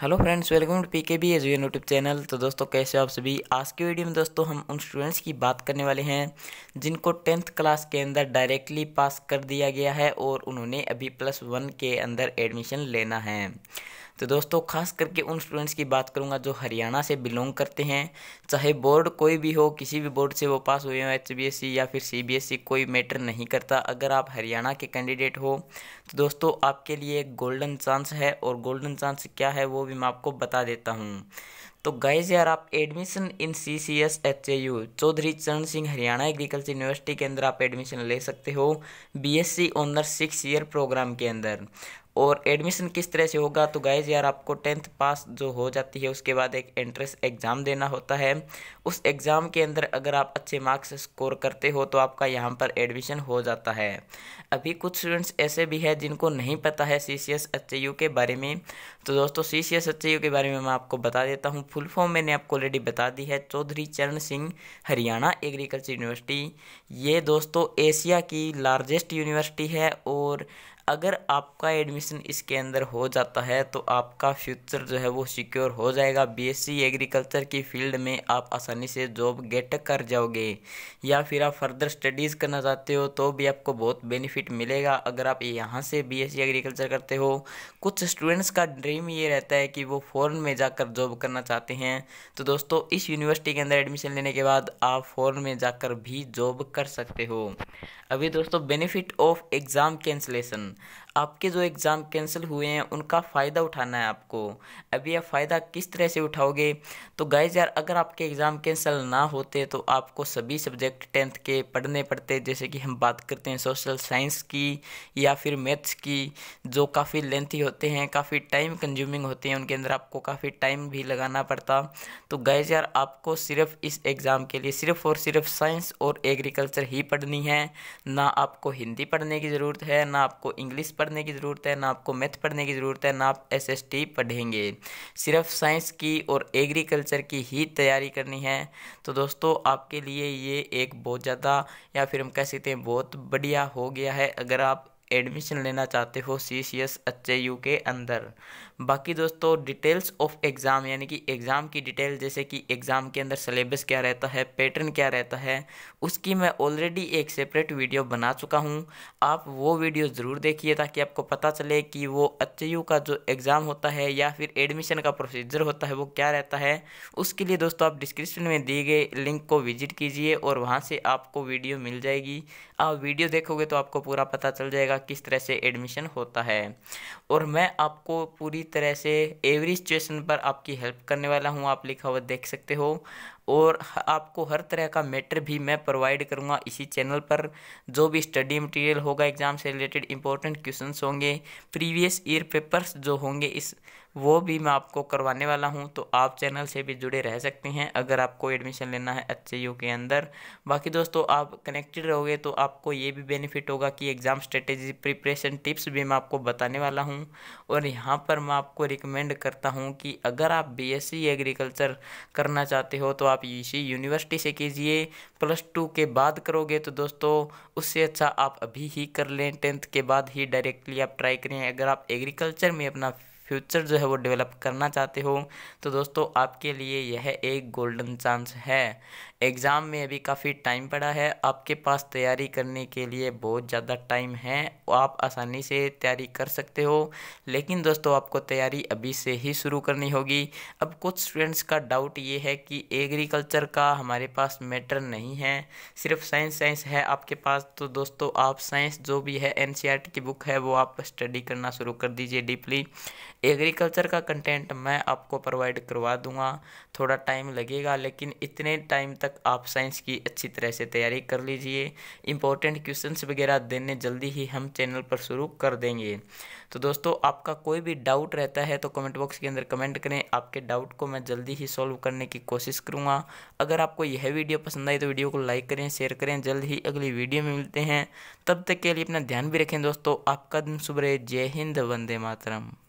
hello friends welcome to P K B edge YouTube channel तो दोस्तों कैसे हो आप सभी आज की वीडियो में दोस्तों हम उन स्टूडेंट्स की बात करने वाले हैं जिनको टेंथ क्लास के अंदर डायरेक्टली पास कर दिया गया है और उन्होंने अभी प्लस वन के अंदर एडमिशन लेना है तो दोस्तों खास करके उन स्टूडेंट्स की बात करूँगा जो हरियाणा से बिलोंग करते हैं चाहे बोर्ड कोई भी हो किसी भी बोर्ड से वो पास हुए हो एच बी एस सी या फिर सी बी एस सी कोई मैटर नहीं करता अगर आप हरियाणा के कैंडिडेट हो तो दोस्तों आपके लिए एक गोल्डन चांस है और गोल्डन चांस क्या है वो भी मैं आपको बता देता हूँ तो गाइज यार आप admission in C C S H A U Chaudhary Charan Singh Haryana agriculture university के अंदर आप एडमिशन ले सकते हो B S C honour six year programme के अंदर और एडमिशन किस तरह से होगा तो गाइज यार आपको टेंथ पास जो हो जाती है उसके बाद एक एंट्रेंस एग्ज़ाम देना होता है उस एग्ज़ाम के अंदर अगर आप अच्छे मार्क्स स्कोर करते हो तो आपका यहाँ पर एडमिशन हो जाता है अभी कुछ स्टूडेंट्स ऐसे भी हैं जिनको नहीं पता है C C S H U के बारे में तो दोस्तों C C S H U के बारे में मैं आपको बता देता हूँ फुल फॉर्म मैंने आपको ऑलरेडी बता दी है चौधरी चरण सिंह हरियाणा एग्रीकल्चर यूनिवर्सिटी ये दोस्तों एशिया की लार्जेस्ट यूनिवर्सिटी है और अगर आपका एडमिशन एडमिशन इसके अंदर हो जाता है तो आपका फ्यूचर जो है वो सिक्योर हो जाएगा बीएससी एग्रीकल्चर की फील्ड में आप आसानी से जॉब गेट कर जाओगे या फिर आप फर्दर स्टडीज़ करना चाहते हो तो भी आपको बहुत बेनिफिट मिलेगा अगर आप यहाँ से बीएससी एग्रीकल्चर करते हो कुछ स्टूडेंट्स का ड्रीम ये रहता है कि वो फ़ॉरन में जाकर जॉब करना चाहते हैं तो दोस्तों इस यूनिवर्सिटी के अंदर एडमिशन लेने के बाद आप फ़ॉरन में जाकर भी जॉब कर सकते हो अभी दोस्तों बेनिफिट ऑफ एग्ज़ाम कैंसलेशन आपके जो एग्ज़ाम कैंसिल हुए हैं उनका फ़ायदा उठाना है आपको अब यह फ़ायदा किस तरह से उठाओगे तो गाइज यार अगर आपके एग्ज़ाम कैंसिल ना होते तो आपको सभी सब्जेक्ट टेंथ के पढ़ने पड़ते जैसे कि हम बात करते हैं सोशल साइंस की या फिर मैथ्स की जो काफ़ी लेंथी होते हैं काफ़ी टाइम कंज्यूमिंग होते हैं उनके अंदर आपको काफ़ी टाइम भी लगाना पड़ता तो गाइज यार आपको सिर्फ इस एग्ज़ाम के लिए सिर्फ और सिर्फ साइंस और एग्रीकल्चर ही पढ़नी है ना आपको हिंदी पढ़ने की ज़रूरत है ना आपको इंग्लिश पढ़ने की ज़रूरत है ना आपको मैथ पढ़ने की ज़रूरत है ना आप एस एस टी पढ़ेंगे सिर्फ साइंस की और एग्रीकल्चर की ही तैयारी करनी है तो दोस्तों आपके लिए ये एक बहुत ज़्यादा या फिर हम कह सकते हैं बहुत बढ़िया हो गया है अगर आप एडमिशन लेना चाहते हो C C S H A U के अंदर बाकी दोस्तों डिटेल्स ऑफ एग्ज़ाम यानी कि एग्ज़ाम की डिटेल जैसे कि एग्ज़ाम के अंदर सिलेबस क्या रहता है पैटर्न क्या रहता है उसकी मैं ऑलरेडी एक सेपरेट वीडियो बना चुका हूँ आप वो वीडियो ज़रूर देखिए ताकि आपको पता चले कि वो एच का जो एग्ज़ाम होता है या फिर एडमिशन का प्रोसीजर होता है वो क्या रहता है उसके लिए दोस्तों आप डिस्क्रिप्शन में दिए गए लिंक को विजिट कीजिए और वहाँ से आपको वीडियो मिल जाएगी आप वीडियो देखोगे तो आपको पूरा पता चल जाएगा किस तरह से एडमिशन होता है और मैं आपको पूरी तरह से एवरी सिचुएशन पर आपकी हेल्प करने वाला हूँ आप लिखा हुआ देख सकते हो और आपको हर तरह का मैटर भी मैं प्रोवाइड करूँगा इसी चैनल पर जो भी स्टडी मटेरियल होगा एग्ज़ाम से रिलेटेड इंपॉर्टेंट क्वेश्चंस होंगे प्रीवियस ईयर पेपर्स जो होंगे इस वो भी मैं आपको करवाने वाला हूँ तो आप चैनल से भी जुड़े रह सकते हैं अगर आपको एडमिशन लेना है अच्छे यू के अंदर बाकी दोस्तों आप कनेक्टेड रहोगे तो आपको ये भी बेनिफिट होगा कि एग्ज़ाम स्ट्रेटेजी प्रिपरेशन टिप्स भी मैं आपको बताने वाला हूँ और यहाँ पर मैं आपको रिकमेंड करता हूँ कि अगर आप बी एग्रीकल्चर करना चाहते हो तो आप इसी यूनिवर्सिटी से कीजिए प्लस टू के बाद करोगे तो दोस्तों उससे अच्छा आप अभी ही कर लें टेंथ के बाद ही डायरेक्टली आप ट्राई करें अगर आप एग्रीकल्चर में अपना फ्यूचर जो है वो डेवलप करना चाहते हो तो दोस्तों आपके लिए यह एक गोल्डन चांस है एग्ज़ाम में अभी काफ़ी टाइम पड़ा है आपके पास तैयारी करने के लिए बहुत ज़्यादा टाइम है आप आसानी से तैयारी कर सकते हो लेकिन दोस्तों आपको तैयारी अभी से ही शुरू करनी होगी अब कुछ स्टूडेंट्स का डाउट ये है कि एग्रीकल्चर का हमारे पास मैटर नहीं है सिर्फ साइंस साइंस है आपके पास तो दोस्तों आप साइंस जो भी है एन e की बुक है वो आप स्टडी करना शुरू कर दीजिए डीपली एग्रीकल्चर का कंटेंट मैं आपको प्रोवाइड करवा दूंगा थोड़ा टाइम लगेगा लेकिन इतने टाइम तक आप साइंस की अच्छी तरह से तैयारी कर लीजिए इम्पोर्टेंट क्वेश्चंस वगैरह देने जल्दी ही हम चैनल पर शुरू कर देंगे तो दोस्तों आपका कोई भी डाउट रहता है तो कमेंट बॉक्स के अंदर कमेंट करें आपके डाउट को मैं जल्दी ही सॉल्व करने की कोशिश करूँगा अगर आपको यह वीडियो पसंद आई तो वीडियो को लाइक करें शेयर करें जल्द ही अगली वीडियो में मिलते हैं तब तक के लिए अपना ध्यान भी रखें दोस्तों आपका दिन सुबह जय हिंद वंदे मातरम